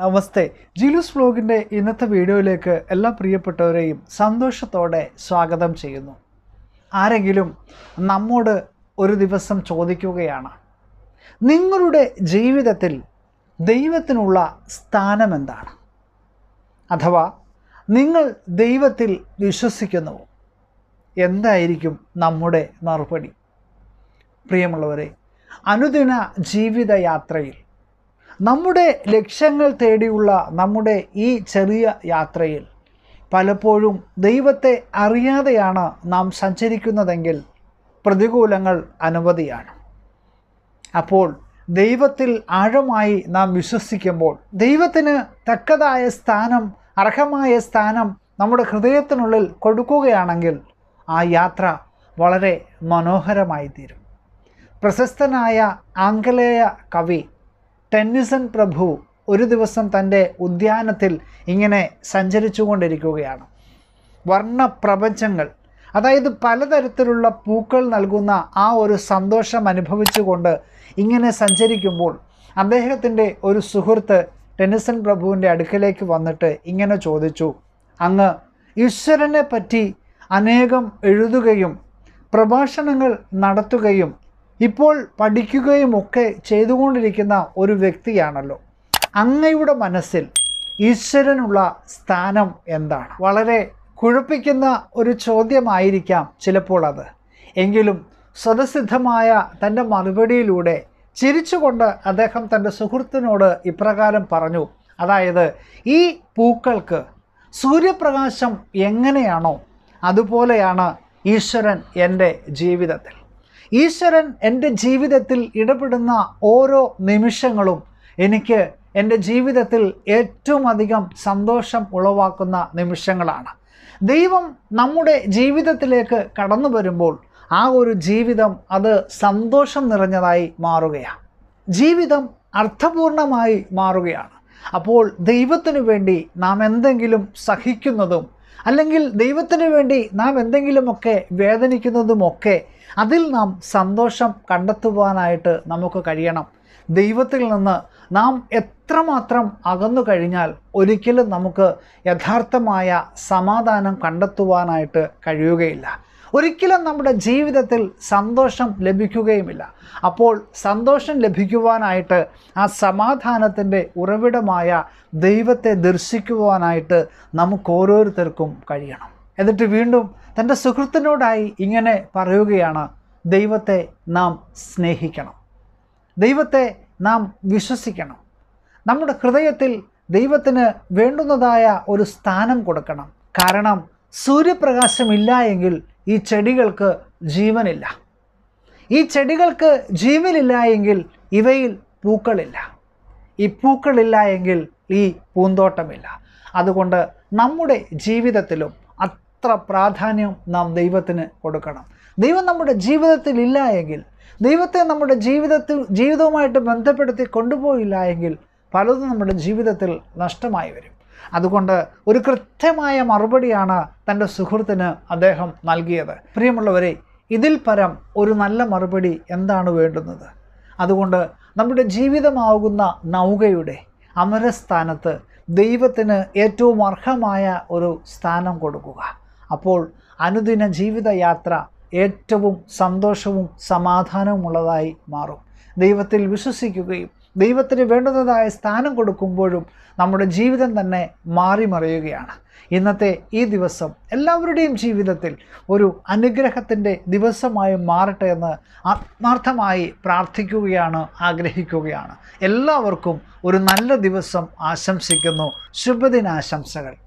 നമസ്തേ ജീലൂസ് വ്ലോഗിൻ്റെ ഇന്നത്തെ വീഡിയോയിലേക്ക് എല്ലാ പ്രിയപ്പെട്ടവരെയും സന്തോഷത്തോടെ സ്വാഗതം ചെയ്യുന്നു ആരെങ്കിലും നമ്മോട് ഒരു ദിവസം ചോദിക്കുകയാണ് നിങ്ങളുടെ ജീവിതത്തിൽ ദൈവത്തിനുള്ള സ്ഥാനം എന്താണ് അഥവാ നിങ്ങൾ ദൈവത്തിൽ വിശ്വസിക്കുന്നുവോ എന്തായിരിക്കും നമ്മുടെ മറുപടി പ്രിയമുള്ളവരെ അനുദിന ജീവിതയാത്രയിൽ നമ്മുടെ ലക്ഷ്യങ്ങൾ തേടിയുള്ള നമ്മുടെ ഈ ചെറിയ യാത്രയിൽ പലപ്പോഴും ദൈവത്തെ അറിയാതെയാണ് നാം സഞ്ചരിക്കുന്നതെങ്കിൽ പ്രതികൂലങ്ങൾ അനവധിയാണ് അപ്പോൾ ദൈവത്തിൽ ആഴമായി നാം വിശ്വസിക്കുമ്പോൾ ദൈവത്തിന് തക്കതായ സ്ഥാനം അർഹമായ സ്ഥാനം നമ്മുടെ ഹൃദയത്തിനുള്ളിൽ കൊടുക്കുകയാണെങ്കിൽ ആ യാത്ര വളരെ മനോഹരമായി തീരും പ്രശസ്തനായ ആംഗലേയ കവി ടെന്നിസൺ പ്രഭു ഒരു ദിവസം തൻ്റെ ഉദ്യാനത്തിൽ ഇങ്ങനെ സഞ്ചരിച്ചു കൊണ്ടിരിക്കുകയാണ് വർണ്ണപ്രപഞ്ചങ്ങൾ അതായത് പലതരത്തിലുള്ള പൂക്കൾ നൽകുന്ന ആ ഒരു സന്തോഷം അനുഭവിച്ചുകൊണ്ട് ഇങ്ങനെ സഞ്ചരിക്കുമ്പോൾ അദ്ദേഹത്തിൻ്റെ ഒരു സുഹൃത്ത് ടെന്നിസൺ പ്രഭുവിൻ്റെ അടുക്കലേക്ക് വന്നിട്ട് ഇങ്ങനെ ചോദിച്ചു അങ്ങ് ഈശ്വരനെ പറ്റി അനേകം എഴുതുകയും പ്രഭാഷണങ്ങൾ നടത്തുകയും ഇപ്പോൾ പഠിക്കുകയും ഒക്കെ ചെയ്തുകൊണ്ടിരിക്കുന്ന ഒരു വ്യക്തിയാണല്ലോ അങ്ങയുടെ മനസ്സിൽ ഈശ്വരനുള്ള സ്ഥാനം എന്താണ് വളരെ കുഴപ്പിക്കുന്ന ഒരു ചോദ്യമായിരിക്കാം ചിലപ്പോൾ അത് എങ്കിലും സ്വതസിദ്ധമായ തൻ്റെ മറുപടിയിലൂടെ ചിരിച്ചുകൊണ്ട് അദ്ദേഹം തൻ്റെ സുഹൃത്തിനോട് ഇപ്രകാരം പറഞ്ഞു അതായത് ഈ പൂക്കൾക്ക് സൂര്യപ്രകാശം എങ്ങനെയാണോ അതുപോലെയാണ് ഈശ്വരൻ എൻ്റെ ജീവിതത്തിൽ ഈശ്വരൻ എൻ്റെ ജീവിതത്തിൽ ഇടപെടുന്ന ഓരോ നിമിഷങ്ങളും എനിക്ക് എൻ്റെ ജീവിതത്തിൽ ഏറ്റവും അധികം സന്തോഷം ഉളവാക്കുന്ന നിമിഷങ്ങളാണ് ദൈവം നമ്മുടെ ജീവിതത്തിലേക്ക് കടന്നു വരുമ്പോൾ ആ ഒരു ജീവിതം അത് സന്തോഷം നിറഞ്ഞതായി മാറുകയാണ് ജീവിതം അർത്ഥപൂർണമായി മാറുകയാണ് അപ്പോൾ ദൈവത്തിനു വേണ്ടി നാം എന്തെങ്കിലും സഹിക്കുന്നതും അല്ലെങ്കിൽ ദൈവത്തിനു വേണ്ടി നാം എന്തെങ്കിലുമൊക്കെ വേദനിക്കുന്നതുമൊക്കെ അതിൽ നാം സന്തോഷം കണ്ടെത്തുവാനായിട്ട് നമുക്ക് കഴിയണം ദൈവത്തിൽ നിന്ന് നാം എത്രമാത്രം അകന്നു കഴിഞ്ഞാൽ ഒരിക്കലും നമുക്ക് യഥാർത്ഥമായ സമാധാനം കണ്ടെത്തുവാനായിട്ട് കഴിയുകയില്ല ഒരിക്കലും നമ്മുടെ ജീവിതത്തിൽ സന്തോഷം ലഭിക്കുകയുമില്ല അപ്പോൾ സന്തോഷം ലഭിക്കുവാനായിട്ട് ആ സമാധാനത്തിൻ്റെ ഉറവിടമായ ദൈവത്തെ ദർശിക്കുവാനായിട്ട് നമുക്ക് ഓരോരുത്തർക്കും കഴിയണം എന്നിട്ട് വീണ്ടും തൻ്റെ സുഹൃത്തിനോടായി ഇങ്ങനെ പറയുകയാണ് ദൈവത്തെ നാം സ്നേഹിക്കണം ദൈവത്തെ നാം വിശ്വസിക്കണം നമ്മുടെ ഹൃദയത്തിൽ ദൈവത്തിന് വേണ്ടുന്നതായ ഒരു സ്ഥാനം കൊടുക്കണം കാരണം സൂര്യപ്രകാശമില്ല എങ്കിൽ ഈ ചെടികൾക്ക് ജീവനില്ല ഈ ചെടികൾക്ക് ജീവനില്ല എങ്കിൽ ഇവയിൽ പൂക്കളില്ല ഈ പൂക്കളില്ല എങ്കിൽ ഈ പൂന്തോട്ടമില്ല അതുകൊണ്ട് നമ്മുടെ ജീവിതത്തിലും അത്ര പ്രാധാന്യം നാം ദൈവത്തിന് കൊടുക്കണം ദൈവം നമ്മുടെ ജീവിതത്തിൽ ഇല്ല എങ്കിൽ ദൈവത്തെ നമ്മുടെ ജീവിതത്തിൽ ജീവിതവുമായിട്ട് ബന്ധപ്പെടുത്തി കൊണ്ടുപോയില്ല എങ്കിൽ പലതും നമ്മുടെ ജീവിതത്തിൽ നഷ്ടമായി വരും അതുകൊണ്ട് ഒരു കൃത്യമായ മറുപടിയാണ് തൻ്റെ സുഹൃത്തിന് അദ്ദേഹം നൽകിയത് പ്രിയമുള്ളവരെ ഇതിൽ പരം ഒരു നല്ല മറുപടി എന്താണ് വേണ്ടുന്നത് അതുകൊണ്ട് നമ്മുടെ ജീവിതമാകുന്ന നൗകയുടെ അമരസ്ഥാനത്ത് ദൈവത്തിന് ഏറ്റവും അർഹമായ ഒരു സ്ഥാനം കൊടുക്കുക അപ്പോൾ അനുദിന ജീവിതയാത്ര ഏറ്റവും സന്തോഷവും സമാധാനവുമുള്ളതായി മാറും ദൈവത്തിൽ വിശ്വസിക്കുകയും ദൈവത്തിന് വേണ്ടുന്നതായ സ്ഥാനം കൊടുക്കുമ്പോഴും നമ്മുടെ ജീവിതം തന്നെ മാറിമറിയുകയാണ് ഇന്നത്തെ ഈ ദിവസം എല്ലാവരുടെയും ജീവിതത്തിൽ ഒരു അനുഗ്രഹത്തിൻ്റെ ദിവസമായി മാറട്ടെ എന്ന് ആത്മാർത്ഥമായി പ്രാർത്ഥിക്കുകയാണ് ആഗ്രഹിക്കുകയാണ് എല്ലാവർക്കും ഒരു നല്ല ദിവസം ആശംസിക്കുന്നു ശുഭദിനാശംസകൾ